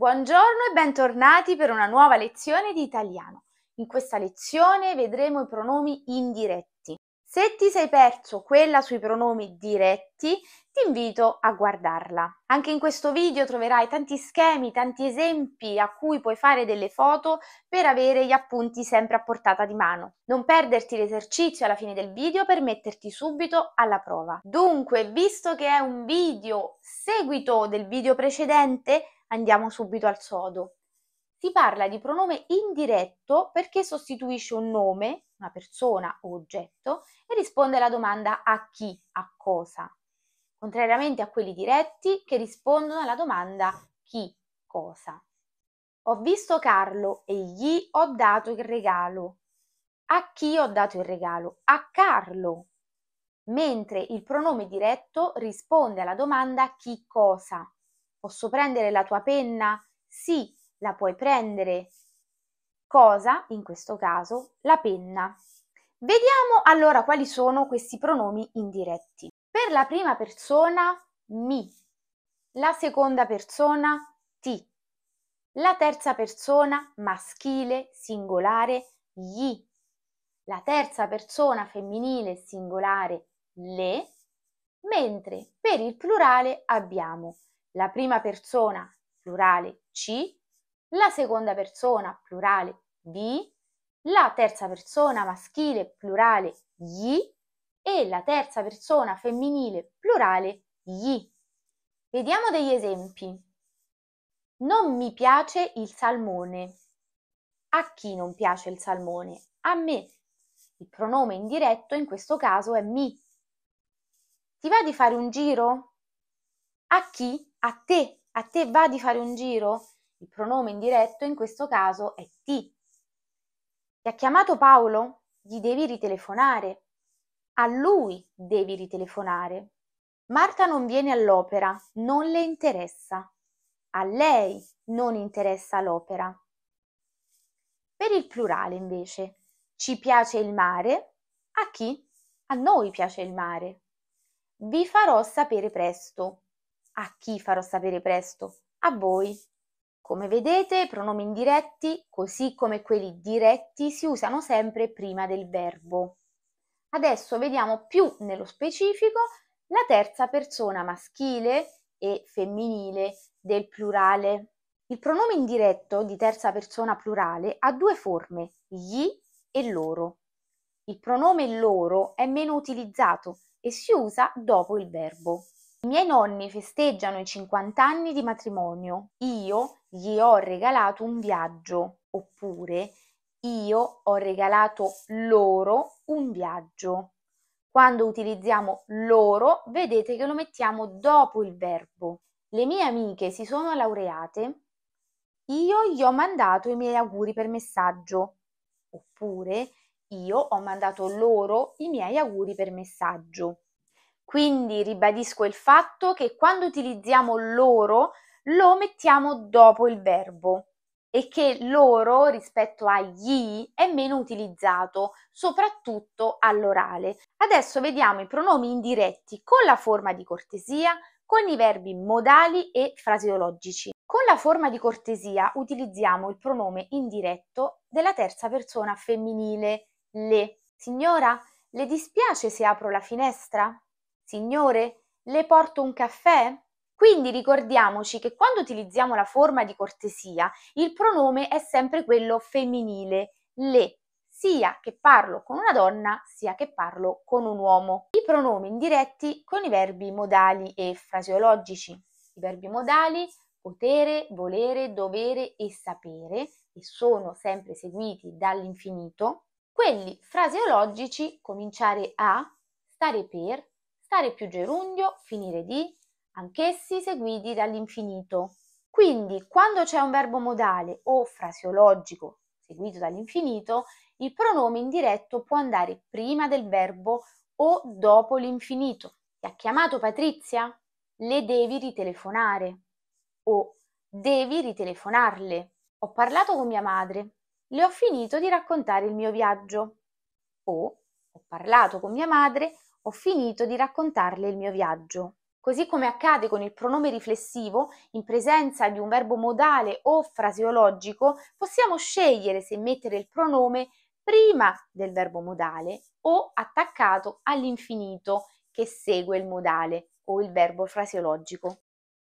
Buongiorno e bentornati per una nuova lezione di italiano. In questa lezione vedremo i pronomi indiretti. Se ti sei perso quella sui pronomi diretti, ti invito a guardarla. Anche in questo video troverai tanti schemi, tanti esempi a cui puoi fare delle foto per avere gli appunti sempre a portata di mano. Non perderti l'esercizio alla fine del video per metterti subito alla prova. Dunque, visto che è un video seguito del video precedente, andiamo subito al sodo. Si parla di pronome indiretto perché sostituisce un nome, una persona o oggetto e risponde alla domanda a chi, a cosa, contrariamente a quelli diretti che rispondono alla domanda chi, cosa. Ho visto Carlo e gli ho dato il regalo. A chi ho dato il regalo? A Carlo. Mentre il pronome diretto risponde alla domanda chi cosa Posso prendere la tua penna? Sì, la puoi prendere. Cosa? In questo caso, la penna. Vediamo allora quali sono questi pronomi indiretti. Per la prima persona, mi. La seconda persona, ti. La terza persona maschile singolare, gli. La terza persona femminile singolare, le. Mentre per il plurale abbiamo la prima persona plurale ci, la seconda persona plurale B, la terza persona maschile plurale gli e la terza persona femminile plurale gli. Vediamo degli esempi. Non mi piace il salmone. A chi non piace il salmone? A me. Il pronome indiretto in questo caso è mi. Ti va di fare un giro? A chi? A te. A te va di fare un giro? Il pronome indiretto in questo caso è ti. Ti ha chiamato Paolo? Gli devi ritelefonare. A lui devi ritelefonare. Marta non viene all'opera, non le interessa. A lei non interessa l'opera. Per il plurale invece, ci piace il mare? A chi? A noi piace il mare. Vi farò sapere presto. A chi farò sapere presto? A voi. Come vedete, i pronomi indiretti, così come quelli diretti, si usano sempre prima del verbo. Adesso vediamo più nello specifico la terza persona maschile e femminile del plurale. Il pronome indiretto di terza persona plurale ha due forme, gli e loro. Il pronome loro è meno utilizzato e si usa dopo il verbo. I miei nonni festeggiano i 50 anni di matrimonio. Io gli ho regalato un viaggio. Oppure io ho regalato loro un viaggio. Quando utilizziamo loro, vedete che lo mettiamo dopo il verbo. Le mie amiche si sono laureate. Io gli ho mandato i miei auguri per messaggio. Oppure io ho mandato loro i miei auguri per messaggio. Quindi ribadisco il fatto che quando utilizziamo loro lo mettiamo dopo il verbo e che loro rispetto a gli è meno utilizzato, soprattutto all'orale. Adesso vediamo i pronomi indiretti con la forma di cortesia, con i verbi modali e fraseologici. Con la forma di cortesia utilizziamo il pronome indiretto della terza persona femminile, le. Signora, le dispiace se apro la finestra? Signore, le porto un caffè? Quindi ricordiamoci che quando utilizziamo la forma di cortesia, il pronome è sempre quello femminile, le, sia che parlo con una donna, sia che parlo con un uomo. I pronomi indiretti con i verbi modali e fraseologici. I verbi modali potere, volere, dovere e sapere, e sono sempre seguiti dall'infinito. Quelli fraseologici, cominciare a, stare per, dare più gerundio, finire di, anch'essi seguiti dall'infinito. Quindi, quando c'è un verbo modale o fraseologico seguito dall'infinito, il pronome indiretto può andare prima del verbo o dopo l'infinito. Ti ha chiamato Patrizia? Le devi ritelefonare o devi ritelefonarle. Ho parlato con mia madre, le ho finito di raccontare il mio viaggio. O ho parlato con mia madre, ho finito di raccontarle il mio viaggio. Così come accade con il pronome riflessivo, in presenza di un verbo modale o fraseologico, possiamo scegliere se mettere il pronome prima del verbo modale o attaccato all'infinito che segue il modale o il verbo fraseologico.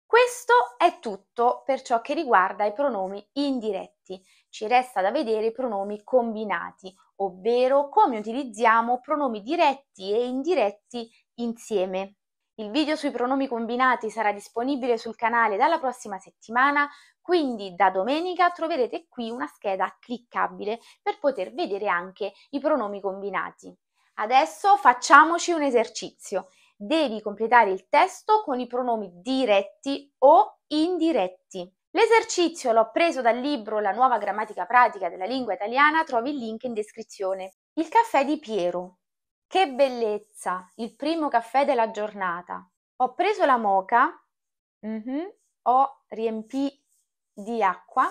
Questo è tutto per ciò che riguarda i pronomi indiretti. Ci resta da vedere i pronomi combinati, ovvero come utilizziamo pronomi diretti e indiretti insieme. Il video sui pronomi combinati sarà disponibile sul canale dalla prossima settimana, quindi da domenica troverete qui una scheda cliccabile per poter vedere anche i pronomi combinati. Adesso facciamoci un esercizio. Devi completare il testo con i pronomi diretti o indiretti. L'esercizio l'ho preso dal libro La nuova grammatica pratica della lingua italiana, trovi il link in descrizione. Il caffè di Piero. Che bellezza, il primo caffè della giornata. Ho preso la moca, mm-hmm, ho riempito di acqua,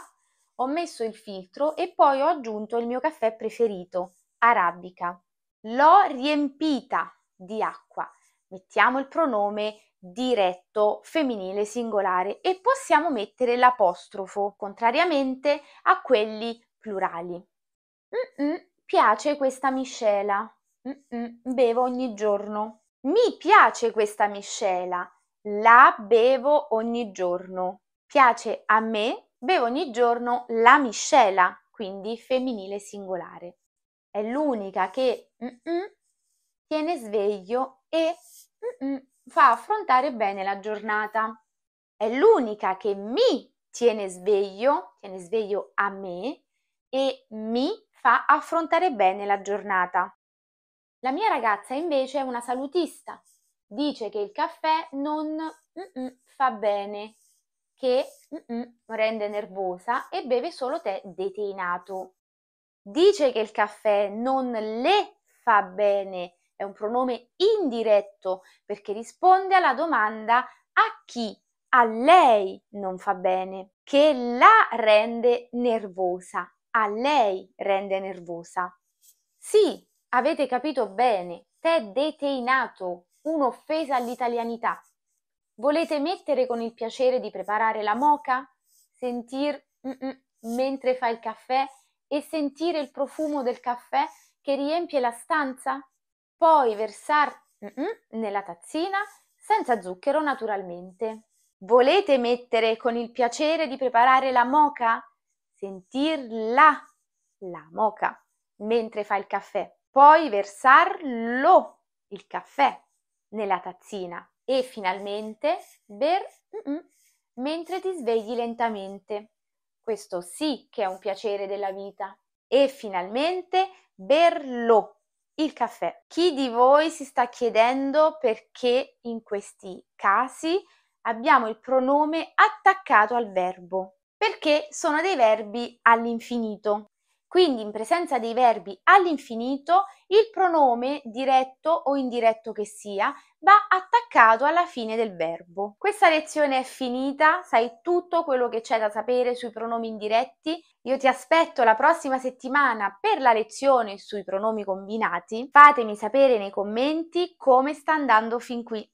ho messo il filtro e poi ho aggiunto il mio caffè preferito, arabica. L'ho riempita di acqua. Mettiamo il pronome diretto femminile singolare e possiamo mettere l'apostrofo, contrariamente a quelli plurali. Mm-mm, piace questa miscela. Mm-mm, bevo ogni giorno. Mi piace questa miscela. La bevo ogni giorno. Piace a me, bevo ogni giorno la miscela, quindi femminile singolare. È l'unica che mm tiene sveglio e fa affrontare bene la giornata. È l'unica che mi tiene sveglio, tiene sveglio a me e mi fa affrontare bene la giornata. La mia ragazza invece è una salutista. Dice che il caffè non mm, mm, fa bene, che mm, rende nervosa e beve solo tè deteinato. Dice che il caffè non le fa bene, è un pronome indiretto perché risponde alla domanda a chi a lei non fa bene, che la rende nervosa, a lei rende nervosa. Sì, avete capito bene, t'è detenato, un'offesa all'italianità. Volete mettere con il piacere di preparare la moca, sentir mentre fa il caffè e sentire il profumo del caffè che riempie la stanza? poi versare nella tazzina senza zucchero naturalmente. Volete mettere con il piacere di preparare la moca? Sentirla, la moca, mentre fa il caffè. Poi versarlo, il caffè, nella tazzina. E finalmente ber mentre ti svegli lentamente. Questo sì che è un piacere della vita. E finalmente berlo il caffè. Chi di voi si sta chiedendo perché in questi casi abbiamo il pronome attaccato al verbo? Perché sono dei verbi all'infinito. Quindi in presenza dei verbi all'infinito il pronome diretto o indiretto che sia va attaccato alla fine del verbo. Questa lezione è finita, sai tutto quello che c'è da sapere sui pronomi indiretti. Io ti aspetto la prossima settimana per la lezione sui pronomi combinati. Fatemi sapere nei commenti come sta andando fin qui.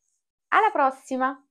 Alla prossima!